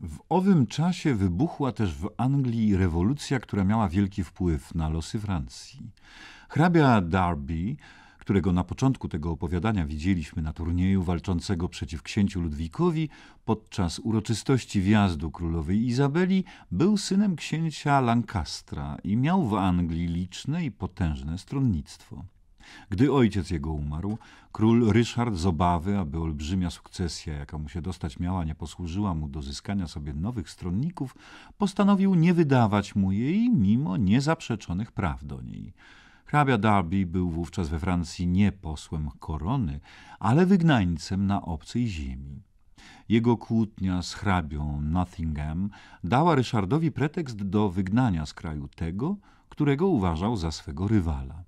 W owym czasie wybuchła też w Anglii rewolucja, która miała wielki wpływ na losy Francji. Hrabia Darby, którego na początku tego opowiadania widzieliśmy na turnieju walczącego przeciw księciu Ludwikowi, podczas uroczystości wjazdu królowej Izabeli, był synem księcia Lancastra i miał w Anglii liczne i potężne stronnictwo. Gdy ojciec jego umarł, król Ryszard z obawy, aby olbrzymia sukcesja, jaka mu się dostać miała, nie posłużyła mu do zyskania sobie nowych stronników, postanowił nie wydawać mu jej mimo niezaprzeczonych praw do niej. Hrabia Darby był wówczas we Francji nie posłem korony, ale wygnańcem na obcej ziemi. Jego kłótnia z hrabią Nottingham dała Ryszardowi pretekst do wygnania z kraju tego, którego uważał za swego rywala.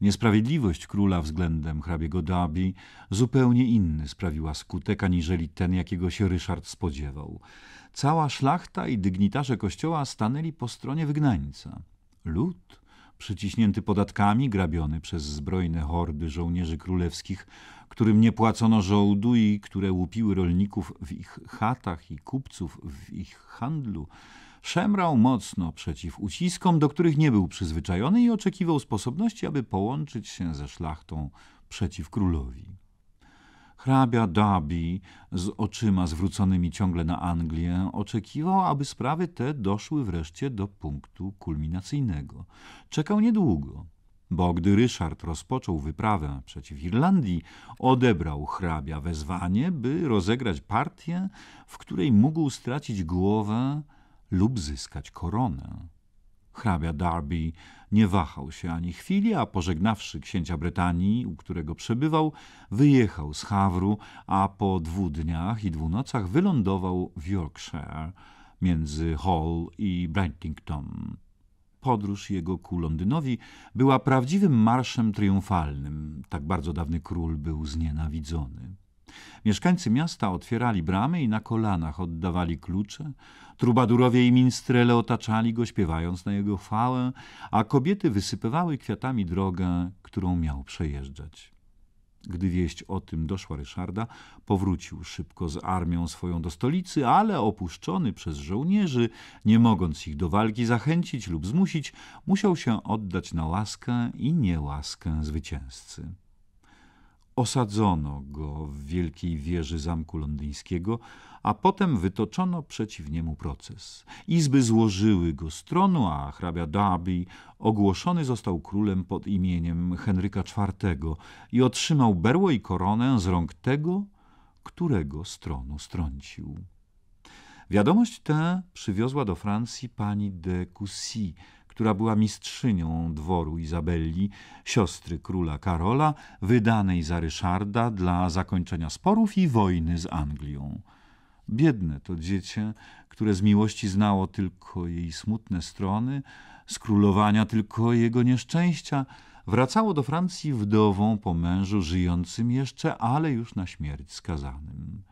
Niesprawiedliwość króla względem hrabiego Dabi zupełnie inny sprawiła skutek, aniżeli ten, jakiego się Ryszard spodziewał. Cała szlachta i dygnitarze kościoła stanęli po stronie wygnańca. Lud, przyciśnięty podatkami, grabiony przez zbrojne hordy żołnierzy królewskich, którym nie płacono żołdu i które łupiły rolników w ich chatach i kupców w ich handlu, Szemrał mocno przeciw uciskom, do których nie był przyzwyczajony i oczekiwał sposobności, aby połączyć się ze szlachtą przeciw królowi. Hrabia Dabi z oczyma zwróconymi ciągle na Anglię oczekiwał, aby sprawy te doszły wreszcie do punktu kulminacyjnego. Czekał niedługo, bo gdy Ryszard rozpoczął wyprawę przeciw Irlandii, odebrał hrabia wezwanie, by rozegrać partię, w której mógł stracić głowę lub zyskać koronę. Hrabia Darby nie wahał się ani chwili, a pożegnawszy księcia Brytanii, u którego przebywał, wyjechał z Hawru, a po dwóch dniach i dwóch nocach wylądował w Yorkshire między Hall i Brentington. Podróż jego ku Londynowi była prawdziwym marszem triumfalnym. Tak bardzo dawny król był znienawidzony. Mieszkańcy miasta otwierali bramy i na kolanach oddawali klucze. Trubadurowie i minstrele otaczali go, śpiewając na jego chwałę, a kobiety wysypywały kwiatami drogę, którą miał przejeżdżać. Gdy wieść o tym doszła Ryszarda, powrócił szybko z armią swoją do stolicy, ale opuszczony przez żołnierzy, nie mogąc ich do walki zachęcić lub zmusić, musiał się oddać na łaskę i niełaskę zwycięzcy. Osadzono go w wielkiej wieży zamku londyńskiego, a potem wytoczono przeciw niemu proces. Izby złożyły go z tronu, a hrabia Darby ogłoszony został królem pod imieniem Henryka IV i otrzymał berło i koronę z rąk tego, którego z tronu strącił. Wiadomość tę przywiozła do Francji pani de Coucy, która była mistrzynią dworu Izabelli, siostry króla Karola, wydanej za Ryszarda dla zakończenia sporów i wojny z Anglią. Biedne to dziecię, które z miłości znało tylko jej smutne strony, z królowania tylko jego nieszczęścia, wracało do Francji wdową po mężu żyjącym jeszcze, ale już na śmierć skazanym.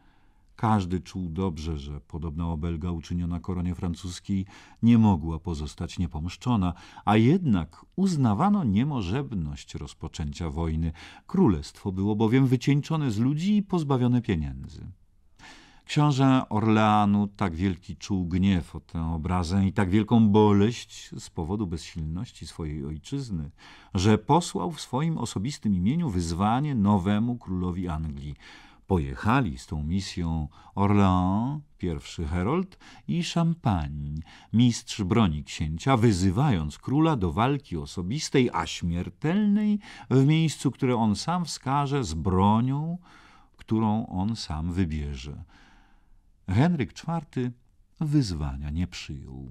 Każdy czuł dobrze, że podobna obelga uczyniona koronie francuskiej nie mogła pozostać niepomszczona, a jednak uznawano niemożebność rozpoczęcia wojny. Królestwo było bowiem wycieńczone z ludzi i pozbawione pieniędzy. Książę Orleanu tak wielki czuł gniew o tę obrazę i tak wielką boleść z powodu bezsilności swojej ojczyzny, że posłał w swoim osobistym imieniu wyzwanie nowemu królowi Anglii – Pojechali z tą misją Orlan pierwszy herold, i Champagne, mistrz broni księcia, wyzywając króla do walki osobistej, a śmiertelnej, w miejscu, które on sam wskaże, z bronią, którą on sam wybierze. Henryk IV wyzwania nie przyjął.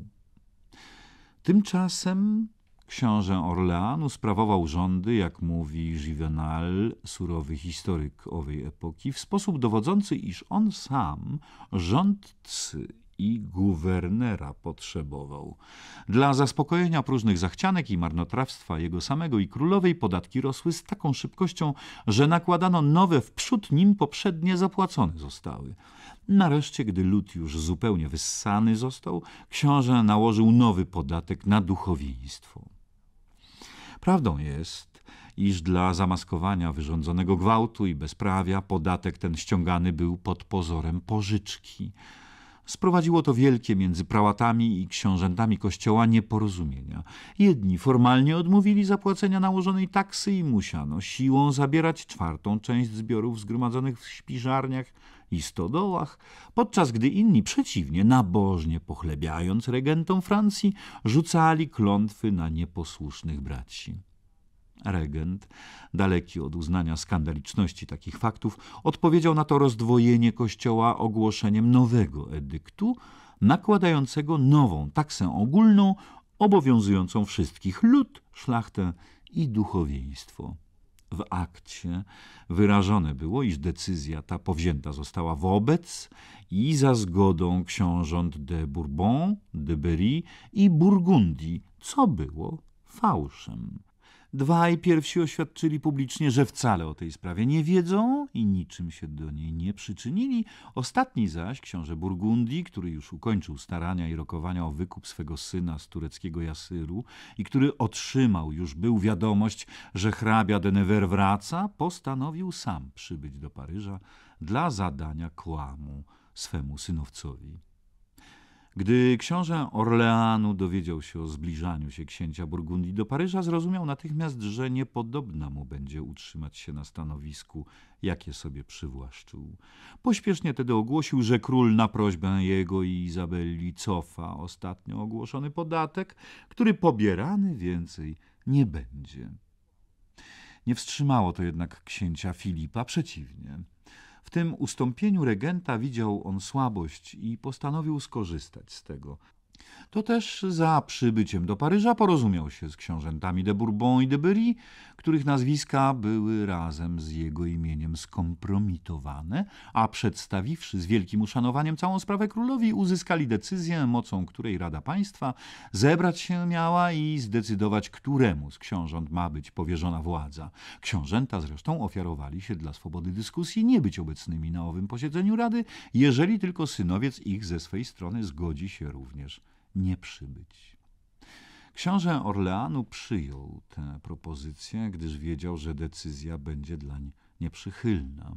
Tymczasem Książę Orleanu sprawował rządy, jak mówi Juvenal, surowy historyk owej epoki, w sposób dowodzący, iż on sam rządcy i guwernera potrzebował. Dla zaspokojenia próżnych zachcianek i marnotrawstwa jego samego i królowej podatki rosły z taką szybkością, że nakładano nowe wprzód nim poprzednie zapłacone zostały. Nareszcie, gdy lud już zupełnie wyssany został, książę nałożył nowy podatek na duchowieństwo. Prawdą jest, iż dla zamaskowania wyrządzonego gwałtu i bezprawia podatek ten ściągany był pod pozorem pożyczki. Sprowadziło to wielkie między prałatami i książętami kościoła nieporozumienia. Jedni formalnie odmówili zapłacenia nałożonej taksy i musiano siłą zabierać czwartą część zbiorów zgromadzonych w śpiżarniach i stodołach, podczas gdy inni przeciwnie, nabożnie pochlebiając regentom Francji, rzucali klątwy na nieposłusznych braci. Regent, daleki od uznania skandaliczności takich faktów, odpowiedział na to rozdwojenie kościoła ogłoszeniem nowego edyktu, nakładającego nową taksę ogólną obowiązującą wszystkich lud, szlachtę i duchowieństwo w akcie wyrażone było, iż decyzja ta powzięta została wobec i za zgodą książąt de Bourbon, de Berry i Burgundii, co było fałszem. Dwaj pierwsi oświadczyli publicznie, że wcale o tej sprawie nie wiedzą i niczym się do niej nie przyczynili. Ostatni zaś, książę Burgundii, który już ukończył starania i rokowania o wykup swego syna z tureckiego Jasyru i który otrzymał już był wiadomość, że hrabia de Nevers wraca, postanowił sam przybyć do Paryża dla zadania kłamu swemu synowcowi. Gdy książę Orleanu dowiedział się o zbliżaniu się księcia Burgundii do Paryża, zrozumiał natychmiast, że niepodobna mu będzie utrzymać się na stanowisku, jakie sobie przywłaszczył. Pośpiesznie tedy ogłosił, że król na prośbę jego i Izabeli cofa ostatnio ogłoszony podatek, który pobierany więcej nie będzie. Nie wstrzymało to jednak księcia Filipa, przeciwnie – w tym ustąpieniu regenta widział on słabość i postanowił skorzystać z tego. To też za przybyciem do Paryża porozumiał się z książętami de Bourbon i de Berry, których nazwiska były razem z jego imieniem skompromitowane, a przedstawiwszy z wielkim uszanowaniem całą sprawę królowi, uzyskali decyzję, mocą której Rada Państwa zebrać się miała i zdecydować, któremu z książąt ma być powierzona władza. Książęta zresztą ofiarowali się dla swobody dyskusji nie być obecnymi na owym posiedzeniu Rady, jeżeli tylko synowiec ich ze swej strony zgodzi się również nie przybyć. Książę Orleanu przyjął tę propozycję, gdyż wiedział, że decyzja będzie dlań nieprzychylna.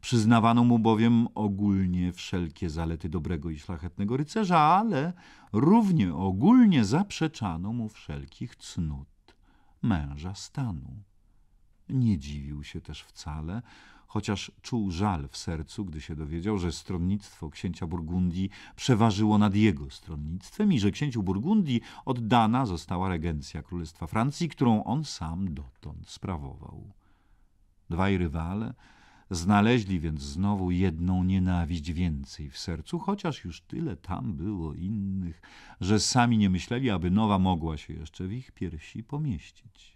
Przyznawano mu bowiem ogólnie wszelkie zalety dobrego i szlachetnego rycerza, ale równie ogólnie zaprzeczano mu wszelkich cnót męża stanu. Nie dziwił się też wcale, chociaż czuł żal w sercu, gdy się dowiedział, że stronnictwo księcia Burgundii przeważyło nad jego stronnictwem i że księciu Burgundii oddana została regencja Królestwa Francji, którą on sam dotąd sprawował. Dwaj rywale znaleźli więc znowu jedną nienawiść więcej w sercu, chociaż już tyle tam było innych, że sami nie myśleli, aby nowa mogła się jeszcze w ich piersi pomieścić.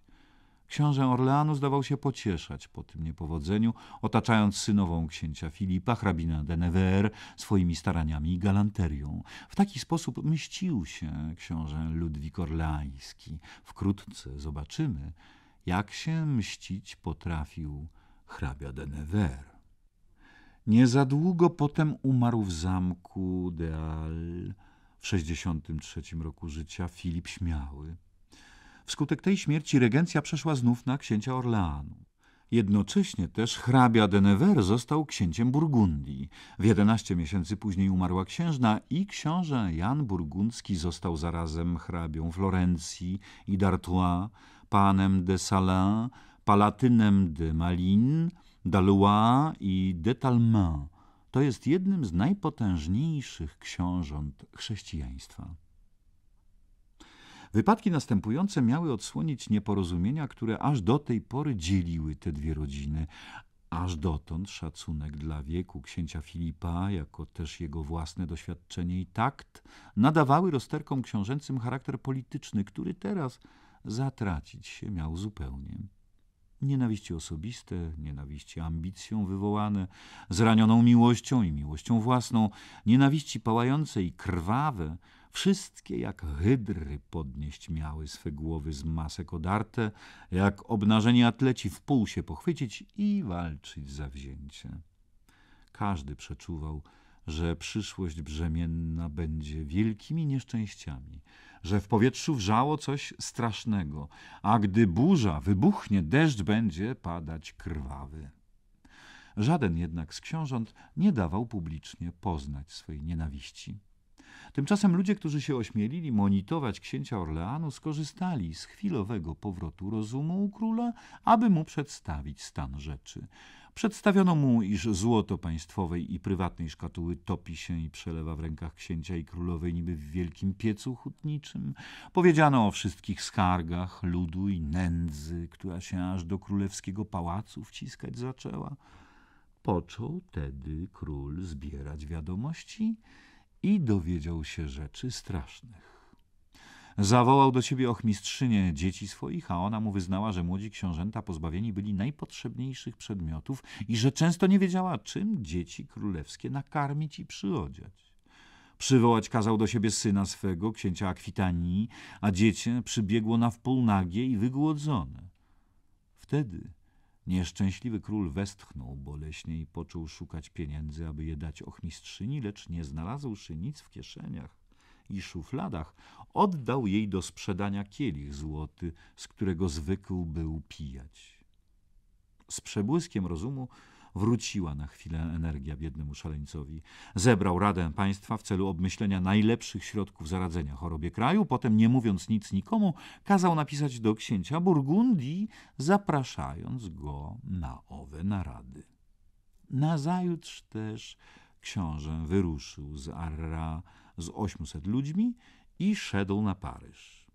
Książę Orleanu zdawał się pocieszać po tym niepowodzeniu, otaczając synową księcia Filipa, hrabina de Nevers, swoimi staraniami i galanterią. W taki sposób mścił się książę Ludwik Orleański. Wkrótce zobaczymy, jak się mścić potrafił hrabia de Nevers. Nie za długo potem umarł w zamku de Al w 63 roku życia Filip Śmiały. Wskutek tej śmierci regencja przeszła znów na księcia Orleanu. Jednocześnie też hrabia de Nevers został księciem Burgundii. W 11 miesięcy później umarła księżna i książę Jan Burgundzki został zarazem hrabią Florencji i d'Artois, panem de Salins, palatynem de Malines, d'Alois i de Talmain. To jest jednym z najpotężniejszych książąt chrześcijaństwa. Wypadki następujące miały odsłonić nieporozumienia, które aż do tej pory dzieliły te dwie rodziny. Aż dotąd szacunek dla wieku księcia Filipa, jako też jego własne doświadczenie i takt, nadawały rozterkom książęcym charakter polityczny, który teraz zatracić się miał zupełnie. Nienawiści osobiste, nienawiści ambicją wywołane, zranioną miłością i miłością własną, nienawiści pałające i krwawe – Wszystkie jak hydry podnieść miały swe głowy z masek odarte, jak obnażeni atleci w pół się pochwycić i walczyć zawzięcie. Każdy przeczuwał, że przyszłość brzemienna będzie wielkimi nieszczęściami, że w powietrzu wrzało coś strasznego, a gdy burza wybuchnie, deszcz będzie padać krwawy. Żaden jednak z książąt nie dawał publicznie poznać swej nienawiści. Tymczasem ludzie, którzy się ośmielili monitorować księcia Orleanu, skorzystali z chwilowego powrotu rozumu u króla, aby mu przedstawić stan rzeczy. Przedstawiono mu, iż złoto państwowej i prywatnej szkatuły topi się i przelewa w rękach księcia i królowej niby w wielkim piecu hutniczym. Powiedziano o wszystkich skargach ludu i nędzy, która się aż do królewskiego pałacu wciskać zaczęła. Począł tedy król zbierać wiadomości i dowiedział się rzeczy strasznych. Zawołał do siebie ochmistrzynię dzieci swoich, a ona mu wyznała, że młodzi książęta pozbawieni byli najpotrzebniejszych przedmiotów i że często nie wiedziała, czym dzieci królewskie nakarmić i przyodziać. Przywołać kazał do siebie syna swego, księcia Akwitanii, a dziecię przybiegło na wpół nagie i wygłodzone. Wtedy Nieszczęśliwy król westchnął boleśnie i począł szukać pieniędzy, aby je dać ochmistrzyni, lecz nie znalazłszy nic w kieszeniach i szufladach, oddał jej do sprzedania kielich złoty, z którego zwykł był pijać. Z przebłyskiem rozumu wróciła na chwilę energia biednemu szaleńcowi. Zebrał Radę Państwa w celu obmyślenia najlepszych środków zaradzenia chorobie kraju. Potem, nie mówiąc nic nikomu, kazał napisać do księcia Burgundii, zapraszając go na owe narady. Nazajutrz też książę wyruszył z Arra z 800 ludźmi i szedł na Paryż.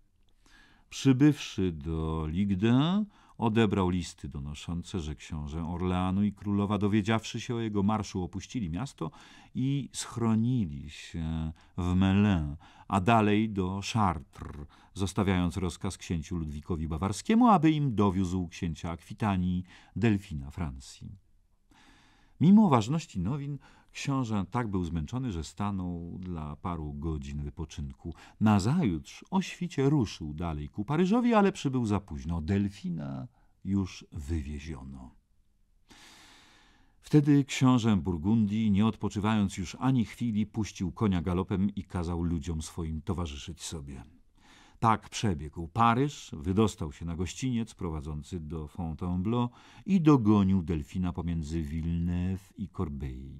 Przybywszy do Ligdyn, odebrał listy donoszące, że książę Orleanu i królowa, dowiedziawszy się o jego marszu, opuścili miasto i schronili się w Melun, a dalej do Chartres, zostawiając rozkaz księciu Ludwikowi Bawarskiemu, aby im dowiózł księcia Akwitanii, delfina Francji. Mimo ważności nowin, Książę tak był zmęczony, że stanął dla paru godzin wypoczynku. Nazajutrz o świcie ruszył dalej ku Paryżowi, ale przybył za późno. Delfina już wywieziono. Wtedy książę Burgundii, nie odpoczywając już ani chwili, puścił konia galopem i kazał ludziom swoim towarzyszyć sobie. Tak przebiegł Paryż, wydostał się na gościniec prowadzący do Fontainebleau i dogonił delfina pomiędzy Villeneuve i Corbeil.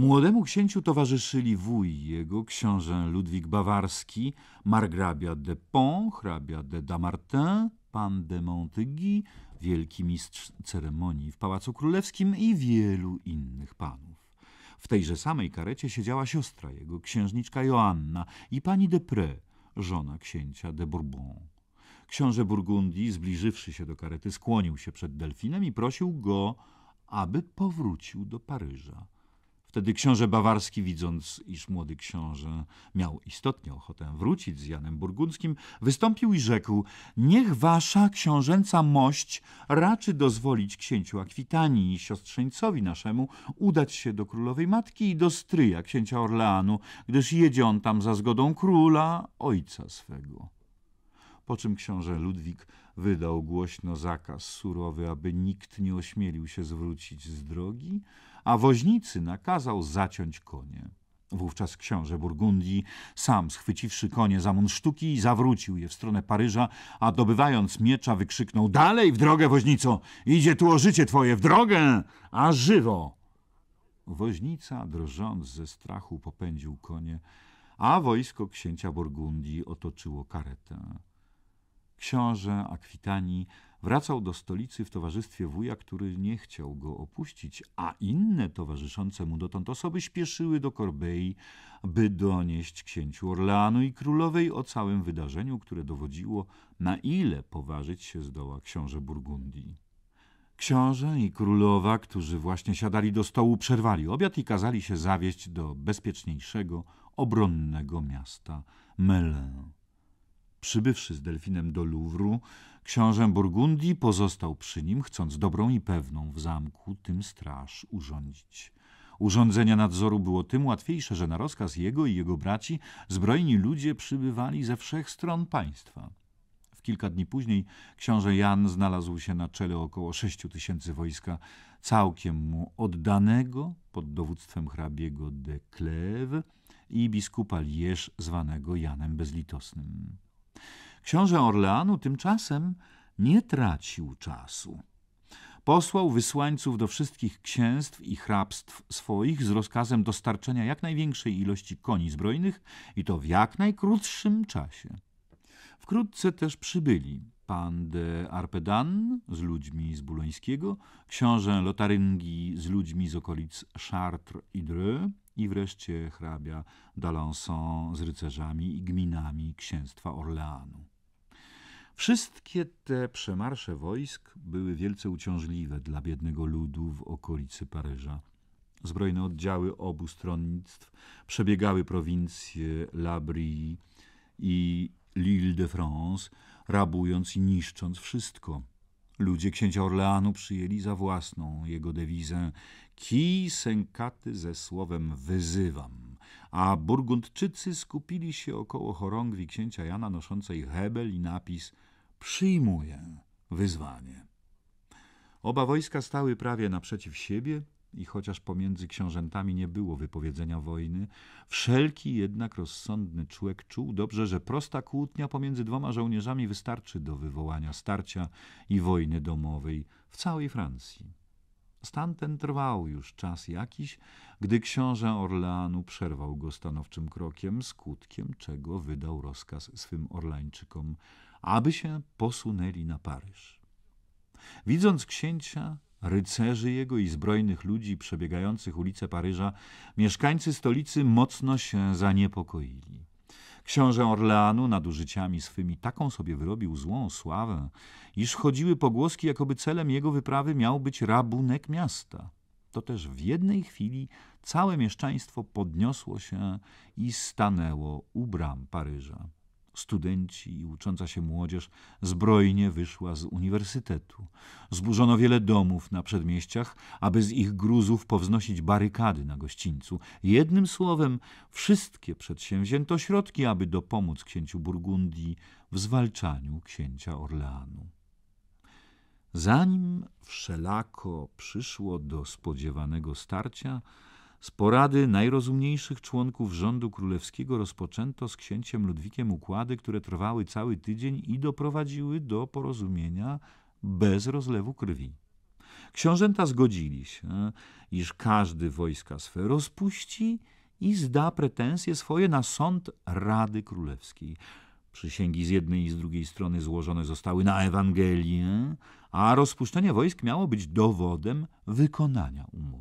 Młodemu księciu towarzyszyli wuj jego, książę Ludwik Bawarski, margrabia de Pont, hrabia de Damartin, pan de Montygi, wielki mistrz ceremonii w Pałacu Królewskim i wielu innych panów. W tejże samej karecie siedziała siostra jego, księżniczka Joanna i pani de Pré, żona księcia de Bourbon. Książę Burgundii, zbliżywszy się do karety, skłonił się przed delfinem i prosił go, aby powrócił do Paryża. Wtedy książę bawarski, widząc, iż młody książę miał istotnie ochotę wrócić z Janem Burgundzkim, wystąpił i rzekł: Niech wasza książęca mość raczy dozwolić księciu Akwitanii i siostrzeńcowi naszemu udać się do królowej matki i do stryja księcia Orleanu, gdyż jedzie on tam za zgodą króla, ojca swego. Po czym książę Ludwik wydał głośno zakaz surowy, aby nikt nie ośmielił się zwrócić z drogi, a woźnicy nakazał zaciąć konie. Wówczas książę Burgundii, sam schwyciwszy konie za sztuki, zawrócił je w stronę Paryża, a dobywając miecza wykrzyknął – Dalej w drogę, woźnico! Idzie tu o życie twoje! W drogę! A żywo! Woźnica, drżąc ze strachu, popędził konie, a wojsko księcia Burgundii otoczyło karetę. Książę Akwitanii wracał do stolicy w towarzystwie wuja, który nie chciał go opuścić, a inne towarzyszące mu dotąd osoby śpieszyły do Korbei, by donieść księciu Orleanu i królowej o całym wydarzeniu, które dowodziło, na ile poważyć się zdoła książę Burgundii. Książę i królowa, którzy właśnie siadali do stołu, przerwali obiad i kazali się zawieść do bezpieczniejszego, obronnego miasta Melun. Przybywszy z delfinem do Luwru, książę Burgundii pozostał przy nim, chcąc dobrą i pewną w zamku tym straż urządzić. Urządzenie nadzoru było tym łatwiejsze, że na rozkaz jego i jego braci zbrojni ludzie przybywali ze wszech stron państwa. W kilka dni później książę Jan znalazł się na czele około sześciu tysięcy wojska, całkiem mu oddanego pod dowództwem hrabiego de Kleve i biskupa Lierz zwanego Janem Bezlitosnym. Książę Orleanu tymczasem nie tracił czasu. Posłał wysłańców do wszystkich księstw i hrabstw swoich z rozkazem dostarczenia jak największej ilości koni zbrojnych i to w jak najkrótszym czasie. Wkrótce też przybyli pan de Arpedan z ludźmi z Bulońskiego, książę Lotaryngi z ludźmi z okolic Chartres i Dreux i wreszcie hrabia d'Alençon z rycerzami i gminami księstwa Orleanu. Wszystkie te przemarsze wojsk były wielce uciążliwe dla biednego ludu w okolicy Paryża. Zbrojne oddziały obu stronnictw przebiegały prowincje Labrie i l'Île de France, rabując i niszcząc wszystko. Ludzie księcia Orleanu przyjęli za własną jego dewizę Kij sękaty ze słowem wyzywam a Burgundczycy skupili się około chorągwi księcia Jana noszącej hebel i napis Przyjmuję wyzwanie. Oba wojska stały prawie naprzeciw siebie i chociaż pomiędzy książętami nie było wypowiedzenia wojny, wszelki jednak rozsądny człowiek czuł dobrze, że prosta kłótnia pomiędzy dwoma żołnierzami wystarczy do wywołania starcia i wojny domowej w całej Francji. Stan ten trwał już czas jakiś, gdy książę Orleanu przerwał go stanowczym krokiem, skutkiem czego wydał rozkaz swym Orlańczykom, aby się posunęli na Paryż. Widząc księcia, rycerzy jego i zbrojnych ludzi przebiegających ulice Paryża, mieszkańcy stolicy mocno się zaniepokoili. Książę Orleanu nadużyciami swymi taką sobie wyrobił złą sławę, iż chodziły pogłoski, jakoby celem jego wyprawy miał być rabunek miasta. To też w jednej chwili całe mieszczaństwo podniosło się i stanęło u bram Paryża studenci i ucząca się młodzież zbrojnie wyszła z uniwersytetu. Zburzono wiele domów na przedmieściach, aby z ich gruzów powznosić barykady na gościńcu. Jednym słowem, wszystkie przedsięwzięto środki, aby dopomóc księciu Burgundii w zwalczaniu księcia Orleanu. Zanim wszelako przyszło do spodziewanego starcia, z porady najrozumniejszych członków rządu królewskiego rozpoczęto z księciem Ludwikiem układy, które trwały cały tydzień i doprowadziły do porozumienia bez rozlewu krwi. Książęta zgodzili się, iż każdy wojska swe rozpuści i zda pretensje swoje na sąd Rady Królewskiej. Przysięgi z jednej i z drugiej strony złożone zostały na Ewangelię, a rozpuszczenie wojsk miało być dowodem wykonania umowy.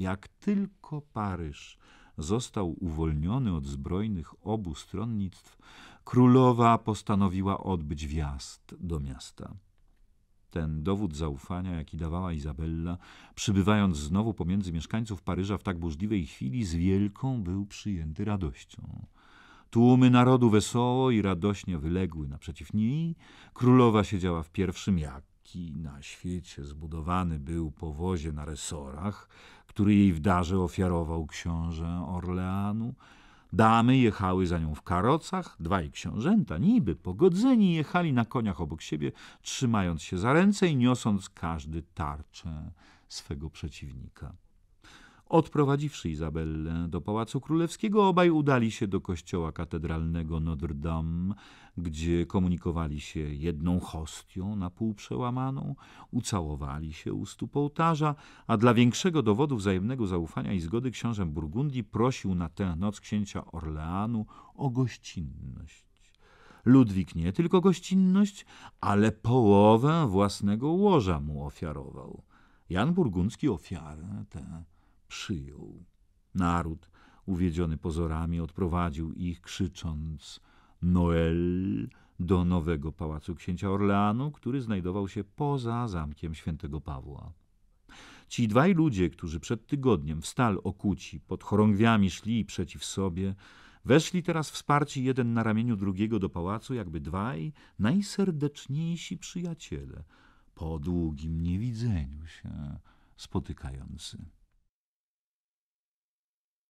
Jak tylko Paryż został uwolniony od zbrojnych obu stronnictw, królowa postanowiła odbyć wjazd do miasta. Ten dowód zaufania, jaki dawała Izabella, przybywając znowu pomiędzy mieszkańców Paryża w tak burzliwej chwili, z wielką był przyjęty radością. Tłumy narodu wesoło i radośnie wyległy naprzeciw niej. Królowa siedziała w pierwszym jaki na świecie zbudowany był powozie na resorach, który jej w darze ofiarował książę Orleanu. Damy jechały za nią w karocach, dwaj książęta, niby pogodzeni, jechali na koniach obok siebie, trzymając się za ręce i niosąc każdy tarczę swego przeciwnika. Odprowadziwszy Izabellę do Pałacu Królewskiego, obaj udali się do kościoła katedralnego Notre Dame, gdzie komunikowali się jedną hostią na pół przełamaną, ucałowali się u stóp ołtarza, a dla większego dowodu wzajemnego zaufania i zgody książę Burgundii prosił na tę noc księcia Orleanu o gościnność. Ludwik nie tylko gościnność, ale połowę własnego łoża mu ofiarował. Jan Burgundzki ofiarę tę przyjął. Naród, uwiedziony pozorami, odprowadził ich, krzycząc Noel do nowego pałacu księcia Orleanu, który znajdował się poza zamkiem świętego Pawła. Ci dwaj ludzie, którzy przed tygodniem w stal okuci pod chorągwiami szli przeciw sobie, weszli teraz wsparci jeden na ramieniu drugiego do pałacu, jakby dwaj najserdeczniejsi przyjaciele po długim niewidzeniu się spotykający.